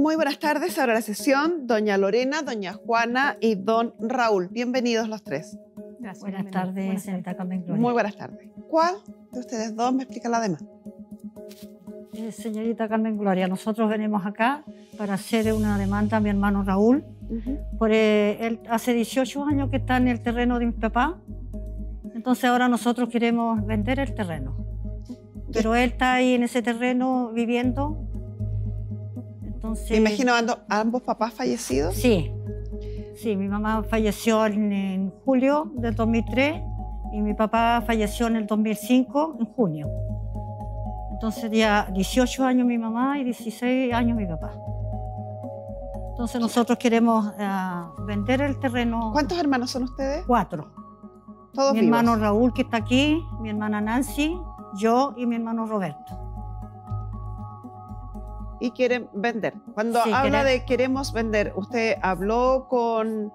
Muy buenas tardes. Ahora la sesión, doña Lorena, doña Juana y don Raúl. Bienvenidos los tres. Gracias. Buenas tardes, señorita Carmen Gloria. Muy buenas tardes. ¿Cuál de ustedes dos me explica la demanda? Eh, señorita Carmen Gloria, nosotros venimos acá para hacer una demanda a mi hermano Raúl. por, eh, él hace 18 años que está en el terreno de mi papá, entonces ahora nosotros queremos vender el terreno. Pero él está ahí en ese terreno viviendo me imagino ambos papás fallecidos. Sí, sí, mi mamá falleció en, julio del 2003 y mi papá falleció en el 2005, en junio. Entonces ya 18 años mi mamá y 16 años mi papá. Entonces nosotros queremos eh, vender el terreno. ¿Cuántos hermanos son ustedes? Cuatro. Todos mi hermano Raúl que está aquí, mi hermana Nancy, yo y mi hermano Roberto y quieren vender. Cuando habla de queremos vender, ¿usted habló con,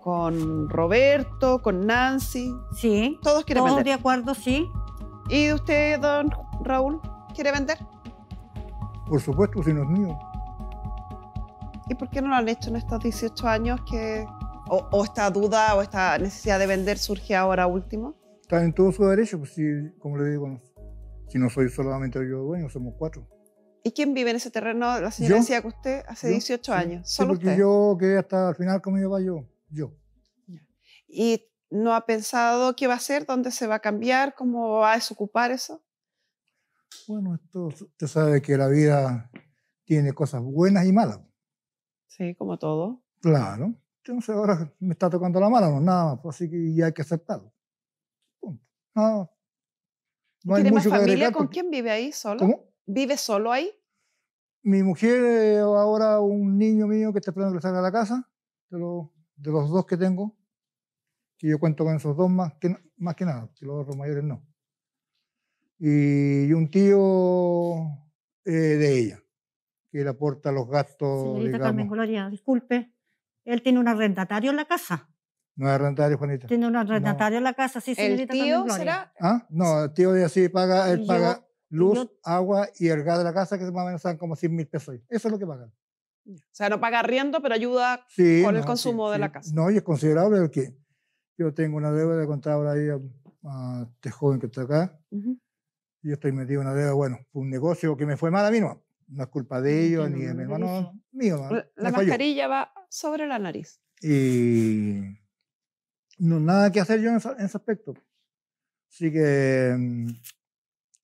con Roberto, con Nancy? Sí. Todos quieren vender. Todos de acuerdo, sí. ¿Y usted, don Raúl, quiere vender? Por supuesto, si no es mío. ¿Y por qué no lo han hecho en estos 18 años que... O, esta duda o esta necesidad de vender surge ahora último? Está en todo su derecho, pues si, como le digo, si no soy solamente yo dueño, somos cuatro. ¿Y quién vive en ese terreno? La señora decía que usted hace 18 años. solo usted. Yo quedé hasta el final como mi yo. yo. ¿Y no ha pensado qué va a hacer, dónde se va a cambiar, cómo va a desocupar eso? Bueno, usted sabe que la vida tiene cosas buenas y malas. Sí, como todo. Claro. Entonces ahora me está tocando la mala, no nada más, pues, así que ya hay que aceptarlo. Punto. No ¿Tiene hay familia? ¿Con quién vive ahí solo? ¿Cómo? ¿Vive solo ahí? Mi mujer, eh, ahora un niño mío que está esperando que le salga a la casa, de, los dos que tengo, que yo cuento con esos dos más que, más que nada, que los otros mayores no. Y, un tío eh, de ella, que le aporta los gastos. Señorita también Carmen Gloria, disculpe, él tiene un arrendatario en la casa. No es arrendatario, Juanita. Tiene un arrendatario en la casa, sí, señorita. ¿El tío será? ¿Ah? No, el tío de así paga, él paga luz, agua y el gas de la casa, que más o son como 100 mil pesos. Eso es lo que pagan. O sea, no paga riendo, pero ayuda con el consumo de la casa. No, y es considerable porque yo tengo una deuda de contar ahí a, ah, este joven que está acá. y Yo estoy metido en una deuda, bueno, un negocio que me fue mal a mí, no. No es culpa de ellos ni de mi hermano, mío. la, la mascarilla va sobre la nariz. Y no nada que hacer yo en, en ese aspecto. Así que mm,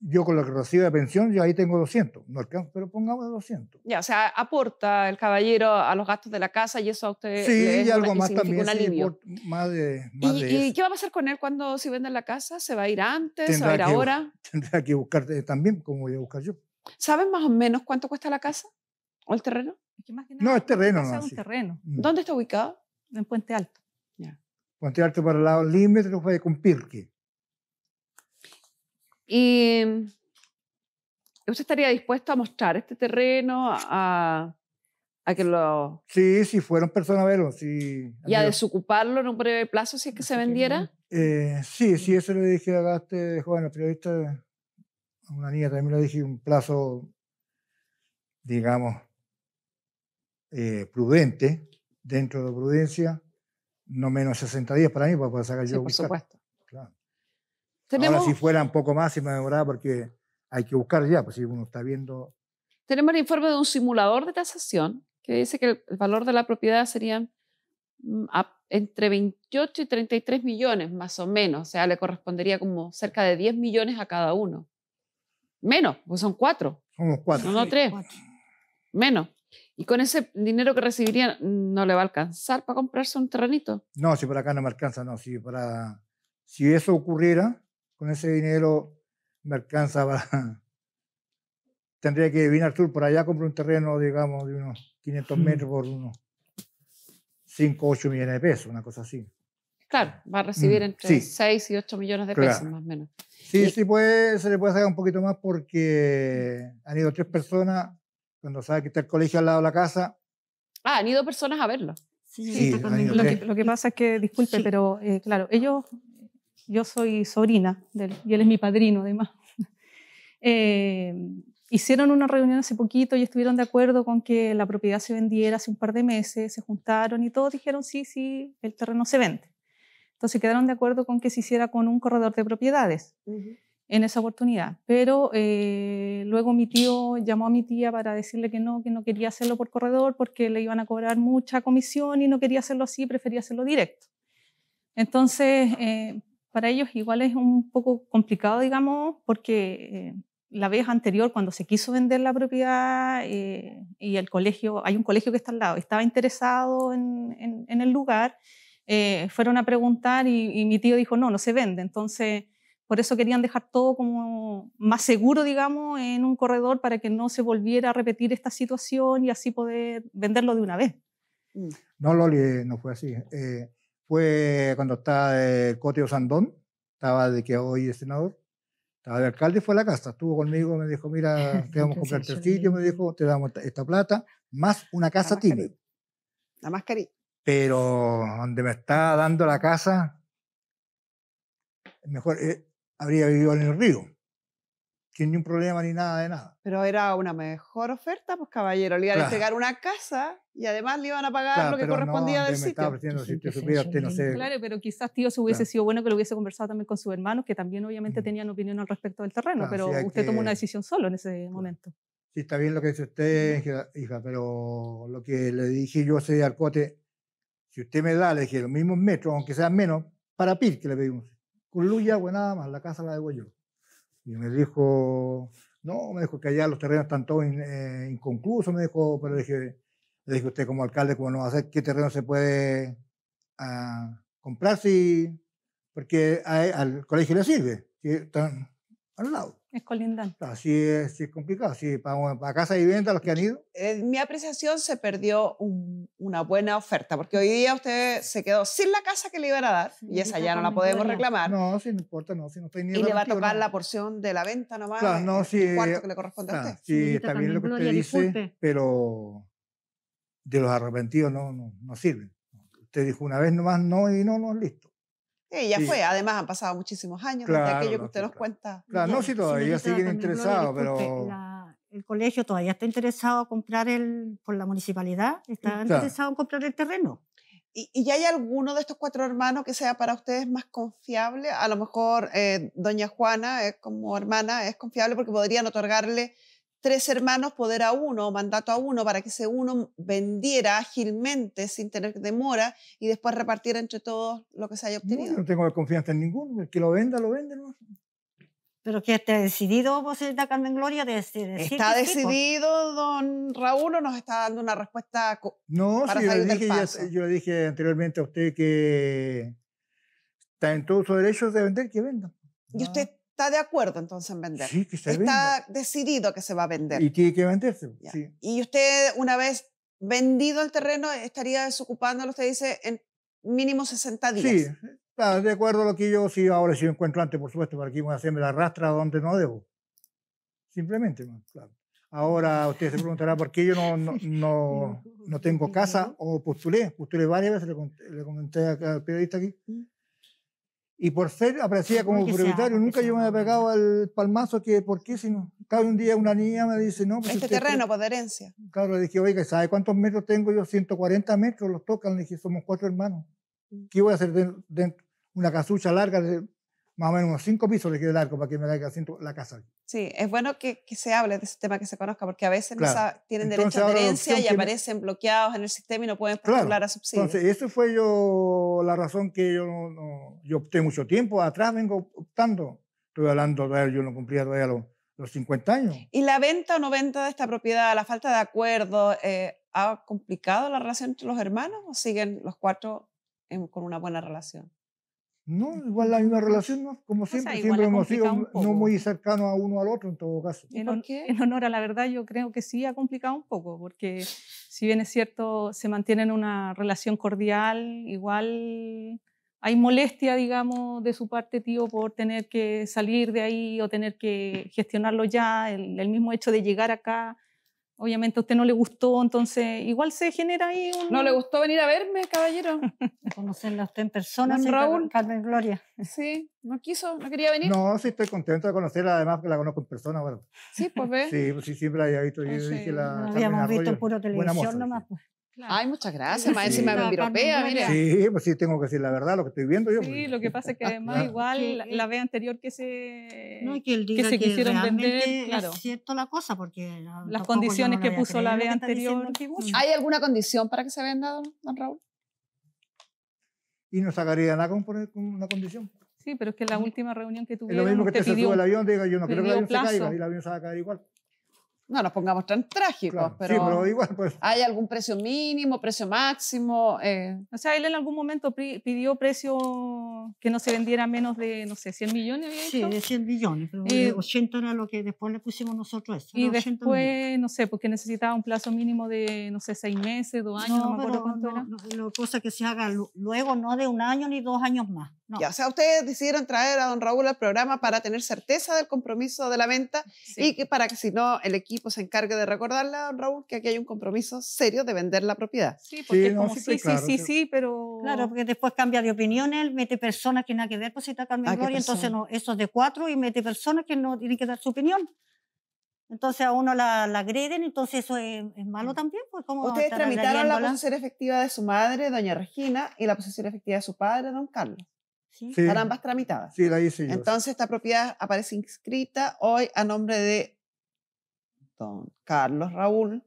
yo con la que recibo de pensión, yo ahí tengo 200, no alcanzo, pero pongamos 200. Ya, o sea, aporta el caballero a los gastos de la casa y eso a usted sí, le y algo más también, un alivio. Sí, más de, más ¿Y, ¿Y, qué va a pasar con él cuando se vende la casa? ¿Se va a ir antes? ¿Se va a ir ahora? tendrá que buscar eh, también, como voy a buscar yo. ¿Saben más o menos cuánto cuesta la casa o el terreno? no, es terreno. No, terreno. Mm. ¿Dónde está ubicado? En Puente Alto. Ya. Puente Alto para el lado límite, fue con Pirque. Y mm, usted estaría dispuesto a mostrar este terreno, a, que lo... Sí, si fueron personas verlo, ¿Y a desocuparlo en un breve plazo si es que se vendiera? Eh, sí, sí, eso le dije a este joven, periodista, a una niña también le dije un plazo, digamos, eh, prudente, dentro de prudencia, no menos 60 días para mí, para poder sacar yo Por tenemos... Ahora si fuera un poco más, y me demoraba porque hay que buscar ya, pues si uno está viendo... Tenemos el informe de un simulador de tasación que dice que el valor de la propiedad sería mm, entre 28 y 33 millones, más o menos. O sea, le correspondería como cerca de 10 millones a cada uno. Menos, pues son cuatro. Somos cuatro. Son no tres. Menos. Y con ese dinero que recibirían, ¿no le va a alcanzar para comprarse un terrenito? No, si por acá no me alcanza, no. Si, para, si eso ocurriera, con ese dinero me alcanza Tendría que venir al sur, por allá comprar un terreno, digamos, de unos 500 metros por unos 5, o 8 millones de pesos, una cosa así. Claro, va a recibir mm, entre 6 y 8 millones de pesos, más o menos. Sí, sí, se le puede sacar un poquito más porque han ido tres personas, cuando sabe que está el colegio al lado de la casa. Ah, han ido personas a verlo. Sí, lo, que, lo, que, pasa es que, disculpe, pero eh, claro, ellos yo soy sobrina y él es mi padrino además. Eh, hicieron una reunión hace poquito y estuvieron de acuerdo con que la propiedad se vendiera hace un par de meses, se juntaron y todos dijeron, sí, sí, el terreno se vende. Entonces quedaron de acuerdo con que se hiciera con un corredor de propiedades en esa oportunidad. Pero eh, luego mi tío llamó a mi tía para decirle que no, que no quería hacerlo por corredor porque le iban a cobrar mucha comisión y no quería hacerlo así, prefería hacerlo directo. Entonces, eh, para ellos igual es un poco complicado, digamos, porque eh, la vez anterior, cuando se quiso vender la propiedad eh, y el colegio, hay un colegio que está al lado, estaba interesado en, el lugar, eh, fueron a preguntar y, mi tío dijo, no, no se vende. Entonces, por eso querían dejar todo como más seguro, digamos, en un corredor para que no se volviera a repetir esta situación y así poder venderlo de una vez. Mm. No, Loli, no fue así fue cuando estaba el Coteo Sandón, estaba de que hoy es senador, estaba de alcalde, y fue a la casa, estuvo conmigo, me dijo, mira, te vamos a comprar este sitio, me dijo, te damos esta plata, más una casa tiene. La máscarilla. Pero donde me está dando la casa, mejor eh, habría vivido en el río que ni un problema ni nada de nada. Pero era una mejor oferta, pues caballero. Le iban a entregar una casa y además le iban a pagar lo que correspondía del sitio. Claro, pero quizás tío se hubiese sido bueno que lo hubiese conversado también con sus hermanos, que también obviamente tenían opinión al respecto del terreno, pero usted tomó una decisión solo en ese momento. Sí, está bien lo que dice usted, hija, pero lo que le dije yo a ese arcote, si usted me da, le dije, los mismos metros, aunque sean menos, para PIR que le pedimos. Con Luya pues nada más, la casa la debo yo. Y me dijo, no, me dijo que allá los terrenos están todos eh, inconclusos, me dijo, pero le dije, le dije usted como alcalde, ¿cómo no va a hacer? ¿Qué terreno se puede ah, comprar si...? Porque al colegio le sirve, que están al lado. Es colindante. Así es, sí es complicado. Sí, para, para casa y venta, los que han ido. En eh, mi apreciación se perdió una buena oferta, porque hoy día usted se quedó sin la casa que le iban a dar, y esa ya no la podemos reclamar. No, si no importa, no, si no estoy ni Y le va a tocar la porción de la venta nomás. no, sí. El cuarto que le corresponde a ah, usted. Sí, está bien lo que usted dice, pero de los arrepentidos no, no, no sirve. Usted dijo una vez nomás no y no, no, listo ella eh, ya fue. Además, han pasado muchísimos años desde aquello que usted nos cuenta. Claro, no, si todavía siguen interesados, pero... el colegio todavía está interesado en comprar el, por la municipalidad, está interesado en comprar el terreno. ¿Y, ¿Y, hay alguno de estos cuatro hermanos que sea para ustedes más confiable? A lo mejor eh, doña Juana como hermana es confiable porque podrían otorgarle tres hermanos poder a uno, mandato a uno, para que ese uno vendiera ágilmente, sin tener demora, y después repartiera entre todos lo que se haya obtenido. No, tengo confianza en ninguno, el que lo venda, lo vende. Pero que está decidido, vos, eh, Carmen Gloria, de decir. Está decidido, don Raúl, o nos está dando una respuesta. No, yo, le dije, yo dije anteriormente a usted que está en todos sus derechos de vender, que venda. ¿Y usted está de acuerdo entonces en vender. Sí, que está, decidido que se va a vender. Y tiene que venderse. Pues, sí. Y usted, una vez vendido el terreno, estaría desocupándolo, usted dice, en mínimo 60 días. Sí, está de acuerdo a lo que yo, sí, ahora sí encuentro antes, por supuesto, para aquí voy a hacerme la rastra donde no debo. Simplemente, pues, claro. Ahora usted se preguntará por qué yo no, no, no, tengo casa o postulé. Postulé varias veces, le, le comenté al periodista aquí. Mm. Y por ser aparecía como prioritario, nunca yo me había pegado al palmazo que, ¿por qué? Si no, cada un día una niña me dice, no. Pues, este terreno, pues, de herencia. Claro, le dije, oiga, ¿sabe cuántos metros tengo yo? 140 metros los tocan. Le dije, somos cuatro hermanos. Mm. ¿Qué voy a hacer dentro? Una casucha larga, de más o menos unos cinco pisos le quede largo para que me haga la casa. Sí, es bueno que, se hable de ese tema, que se conozca, porque a veces tienen derecho a herencia y aparecen bloqueados en el sistema y no pueden postular a subsidios. Entonces, eso fue yo la razón que yo no yo opté mucho tiempo, atrás vengo optando. Estoy hablando, yo no cumplía todavía los, 50 años. ¿Y la venta o no venta de esta propiedad, la falta de acuerdo, eh, ha complicado la relación entre los hermanos o siguen los cuatro con una buena relación? No, mm. igual la misma relación, ¿no? como siempre, siempre hemos sido no muy cercanos a uno al otro en todo caso. en honor a la verdad, yo creo que sí ha complicado un poco, porque si bien es cierto, se mantienen una relación cordial, igual hay molestia, digamos, de su parte, tío, por tener que salir de ahí o tener que gestionarlo ya, el, mismo hecho de llegar acá. Obviamente a usted no le gustó, entonces igual se genera ahí un... No le gustó venir a verme, caballero. Conocerla usted en persona, Carmen Gloria. Sí, no quiso, no quería venir. No, sí estoy contento de conocerla, además que la conozco en persona. Bueno. Sí, pues ve. Sí, pues, sí siempre la había visto. Yo, ah, dije la, habíamos visto puro televisión nomás. Pues. Ay, muchas gracias, pues sí, más encima sí. me europea, mira. Sí, pues sí, tengo que decir la verdad, lo que estoy viendo yo. Pues. Sí, lo que pasa es que además igual la, B vez anterior que se, que, se quisieron vender, claro. Es cierto la cosa, porque... Eh, Las condiciones que puso la vez anterior. ¿Hay alguna condición para que se venda, don Raúl? Y no sacaría nada con, una condición. Sí, pero es que la última reunión que tuvimos. Es lo mismo que te, el avión, diga yo no creo que el avión se caiga y el avión se va a caer igual no nos pongamos tan trágicos, pero, sí, pero igual, pues. ¿hay algún precio mínimo, precio máximo? Eh? O sea, él en algún momento pidió precio que no se vendiera menos de, no sé, 100 millones. sí, de 100 millones, pero 80 era lo que después le pusimos nosotros. Eso, y después, no sé, porque necesitaba un plazo mínimo de, no sé, 6 meses, 2 años, no, no me acuerdo cuánto no, era. No, cosa que se haga luego, no de un año ni dos años más. Ya, o sea, ustedes decidieron traer a don Raúl al programa para tener certeza del compromiso de la venta y que para que si no el equipo se encargue de recordarle a don Raúl que aquí hay un compromiso serio de vender la propiedad. Sí, porque como sí, sí, pero... Claro, porque después cambia de opinión él, mete personas que nada que ver con pues, si está cambiando ah, y entonces no, eso es de cuatro y mete personas que no tienen que dar su opinión. Entonces a uno la, agreden, entonces eso es, malo mm. también. Pues, ustedes tramitaron la posesión efectiva de su madre, doña Regina, y la posesión efectiva de su padre, don Carlos. Están ambas tramitadas. Sí, la hice Entonces, esta propiedad aparece inscrita hoy a nombre de don Carlos Raúl,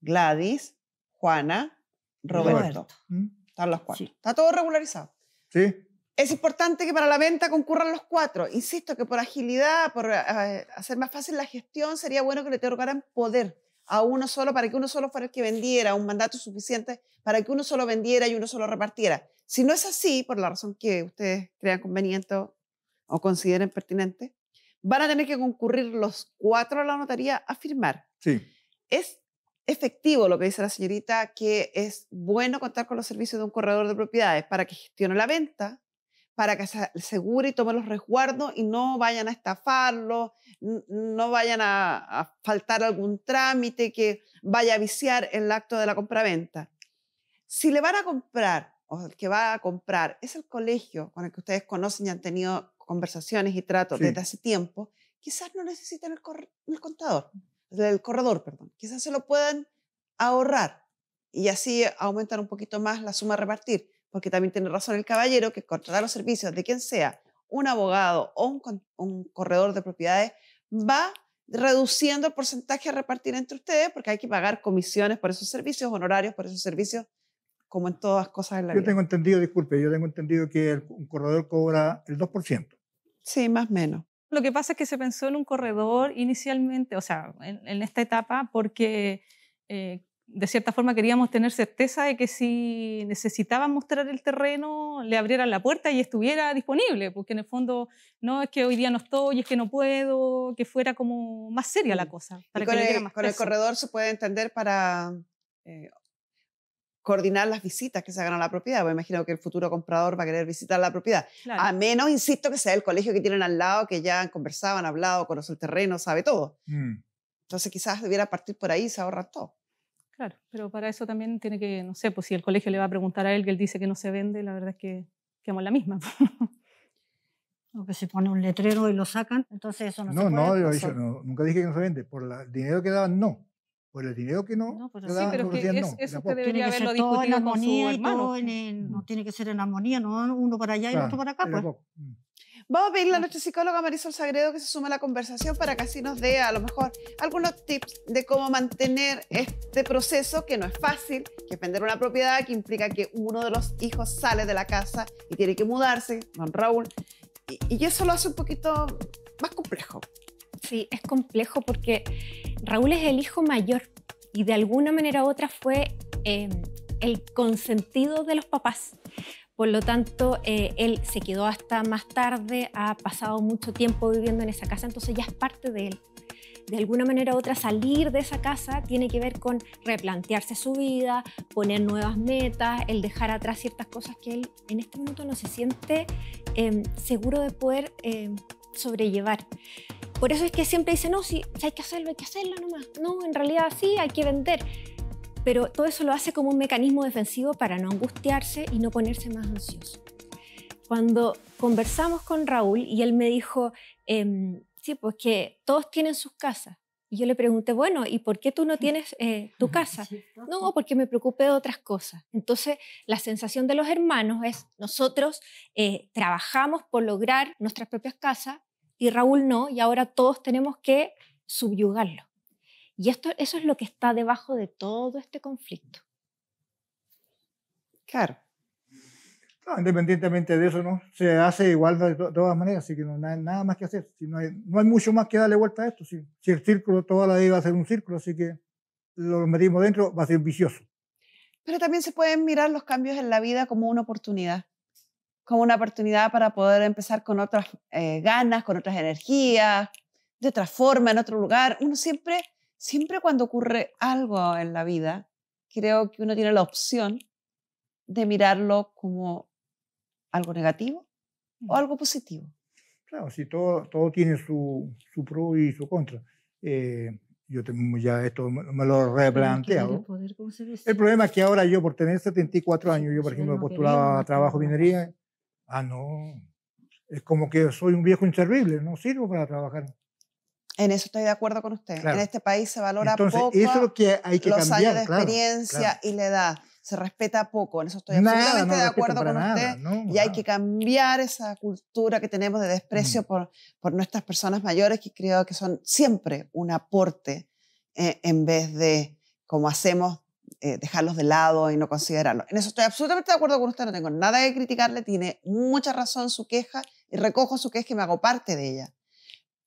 Gladys, Juana, Roberto. Mm. Están los cuatro. Está todo regularizado. Sí. Es importante que para la venta concurran los cuatro. Insisto que por agilidad, por eh, hacer más fácil la gestión, sería bueno que le otorgaran poder a uno solo para que uno solo fuera el que vendiera, un mandato suficiente para que uno solo vendiera y uno solo repartiera. Si no es así, por la razón que ustedes crean conveniente o consideren pertinente, van a tener que concurrir los cuatro a la notaría a firmar. Sí. Es efectivo lo que dice la señorita, que es bueno contar con los servicios de un corredor de propiedades para que gestione la venta, para que se asegure y tome los resguardos y no vayan a estafarlo, no vayan a, a, faltar algún trámite que vaya a viciar el acto de la compraventa. Si le van a comprar o el que va a comprar es el colegio con el que ustedes conocen y han tenido conversaciones y tratos desde hace tiempo, quizás no necesiten el, contador, el corredor, perdón. Quizás se lo puedan ahorrar y así aumentar un poquito más la suma a repartir, porque también tiene razón el caballero que contratar los servicios de quien sea, un abogado o un corredor de propiedades, va reduciendo el porcentaje a repartir entre ustedes, porque hay que pagar comisiones por esos servicios, honorarios por esos servicios como en todas cosas la yo vida. tengo entendido, disculpe, yo tengo entendido que un corredor cobra el 2%. Sí, más o menos. Lo que pasa es que se pensó en un corredor inicialmente, o sea, en, esta etapa, porque eh, de cierta forma queríamos tener certeza de que si necesitaban mostrar el terreno, le abrieran la puerta y estuviera disponible, porque en el fondo no es que hoy día no estoy, es que no puedo, que fuera como más seria la mm. cosa. con, el, corredor se puede entender para eh, coordinar las visitas que se hagan a la propiedad. Me pues imagino que el futuro comprador va a querer visitar la propiedad. A menos, insisto, que sea el colegio que tienen al lado, que ya han conversado, han hablado, conocen el terreno, sabe todo. Mm. Entonces quizás debiera partir por ahí y se ahorra todo. Claro, pero para eso también tiene que, no sé, pues si el colegio le va a preguntar a él que él dice que no se vende, la verdad es que quedamos la misma. o que se pone un letrero y lo sacan, entonces eso no, se puede. No, no, nunca dije que no se vende. Por el dinero que daban, no por el dinero que no. No, pues, pero sí, pero que es, eso debería haberlo discutido en armonía con su en no tiene que ser en armonía, no uno para allá y otro para acá. Pues. Mm. Vamos a pedirle a nuestra psicóloga Marisol Sagredo que se sume a la conversación para que así nos dé a lo mejor algunos tips de cómo mantener este proceso que no es fácil, que es vender una propiedad que implica que uno de los hijos sale de la casa y tiene que mudarse, don Raúl, y, y eso lo hace un poquito más complejo. Sí, es complejo porque Raúl es el hijo mayor y de alguna manera u otra fue em, el consentido de los papás. Por lo tanto, eh, él se quedó hasta más tarde, ha pasado mucho tiempo viviendo en esa casa, entonces ya es parte de él. De alguna manera u otra, salir de esa casa tiene que ver con replantearse su vida, poner nuevas metas, el dejar atrás ciertas cosas que él en este momento no se siente em, seguro de poder em, sobrellevar. Por eso es que siempre dicen, no, si, hay que hacerlo, hay que hacerlo nomás. No, en realidad sí, hay que vender. Pero todo eso lo hace como un mecanismo defensivo para no angustiarse y no ponerse más ansioso. Cuando conversamos con Raúl y él me dijo, em, sí, pues que todos tienen sus casas. Y yo le pregunté, bueno, ¿y por qué tú no tienes eh, tu casa? No, porque me preocupé de otras cosas. Entonces, la sensación de los hermanos es, nosotros eh, trabajamos por lograr nuestras propias casas, y Raúl no, y ahora todos tenemos que subyugarlo. Y esto, eso es lo que está debajo de todo este conflicto. Claro. independientemente de eso, ¿no? Se hace igual de, todas maneras, así que no hay nada más que hacer. Si no, hay, mucho más que darle vuelta a esto. Si, si el círculo toda la vida va a ser un círculo, así que lo metimos dentro, va a ser vicioso. Pero también se pueden mirar los cambios en la vida como una oportunidad como una oportunidad para poder empezar con otras eh, ganas, con otras energías, de otra forma, en otro lugar. Uno siempre, siempre cuando ocurre algo en la vida, creo que uno tiene la opción de mirarlo como algo negativo o algo positivo. Claro, sí, todo, todo tiene su, su pro y su contra. Eh, yo tengo ya esto me lo replanteado. El problema es que ahora yo, por tener 74 años, yo, por ejemplo, postulaba a trabajo minería Ah, no. Es como que soy un viejo inservible, no sirvo para trabajar. En eso estoy de acuerdo con usted. En este país se valora poco hay los años de experiencia y la edad. Se respeta poco, en eso estoy absolutamente de acuerdo con usted. y hay que cambiar esa cultura que tenemos de desprecio mm. por, por nuestras personas mayores, que creo que son siempre un aporte eh, en vez de, como hacemos, eh, dejarlos de lado y no considerarlos. En eso estoy absolutamente de acuerdo con usted, no tengo nada que criticarle, tiene mucha razón su queja y recojo su queja y me hago parte de ella.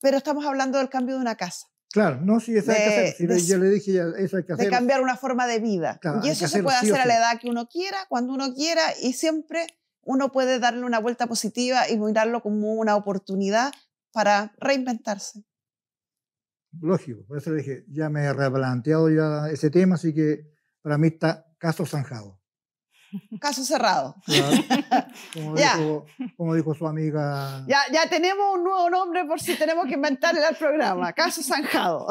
Pero estamos hablando del cambio de una casa. Claro, no, sí, eso de, le dije, ya, eso hay que hacer. De cambiar una forma de vida. y eso se puede hacer a la edad que uno quiera, cuando uno quiera, y siempre uno puede darle una vuelta positiva y mirarlo como una oportunidad para reinventarse. Lógico, por eso le dije, ya me he replanteado ya ese tema, así que para mí está caso zanjado. Caso cerrado. Como, dijo, su amiga. Ya, ya tenemos un nuevo nombre por si tenemos que inventarle al programa. Caso zanjado.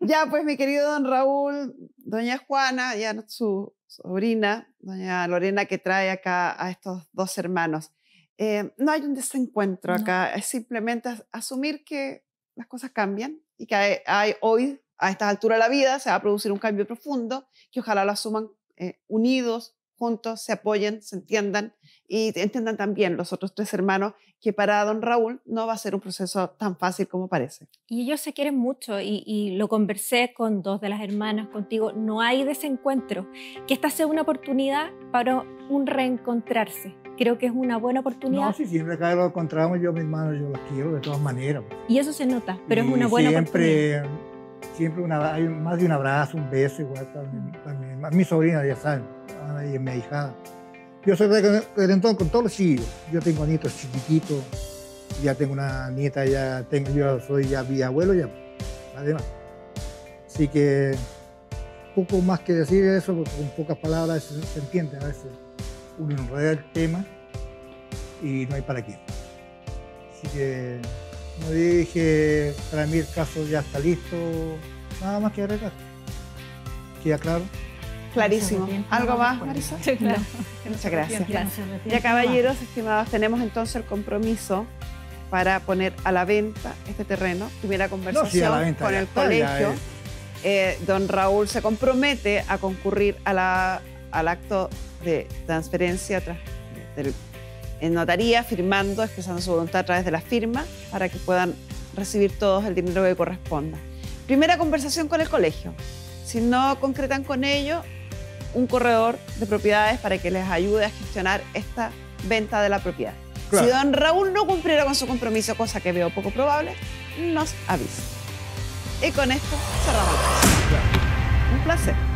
Ya, pues mi querido don Raúl, doña Juana, ya su sobrina, doña Lorena, que trae acá a estos dos hermanos. Eh, no hay un desencuentro acá, es simplemente asumir que las cosas cambian y que hay hoy a estas alturas de la vida se va a producir un cambio profundo que ojalá lo asuman eh, unidos, juntos, se apoyen, se entiendan y entiendan también los otros tres hermanos que para don Raúl no va a ser un proceso tan fácil como parece. Y ellos se quieren mucho y, lo conversé con dos de las hermanas, contigo, no hay desencuentro, que esta sea una oportunidad para un reencontrarse creo que es una buena oportunidad. No, siempre acá lo encontramos, yo mis hermanos yo las quiero de todas maneras. Pues. Y eso se nota, pero es una buena oportunidad. Siempre Siempre una, hay más de un abrazo, un beso, igual para mi, sobrina, ya saben, mi hija. Yo soy entonces con todos los chillos. Yo tengo nietos chiquititos, ya tengo una nieta, ya tengo, yo soy ya mi abuelo, ya además. Así que poco más que decir eso, porque con pocas palabras se entiende a veces. Uno enreda el tema y no hay para qué. Así que no dije, para mí el caso ya está listo, nada más que agregar. ¿Queda claro? Clarísimo. ¿Algo más, Marisa? Muchas gracias. Ya caballeros, estimados, tenemos entonces el compromiso para poner a la venta este terreno. Primera conversación con el colegio. Eh, don Raúl se compromete a concurrir al acto de transferencia tras, del en notaría, firmando, expresando su voluntad a través de la firma, para que puedan recibir todos el dinero que corresponda. Primera conversación con el colegio. Si no concretan con ello, un corredor de propiedades para que les ayude a gestionar esta venta de la propiedad. Si don Raúl no cumpliera con su compromiso, cosa que veo poco probable, nos avisa. Y con esto cerramos. Un placer.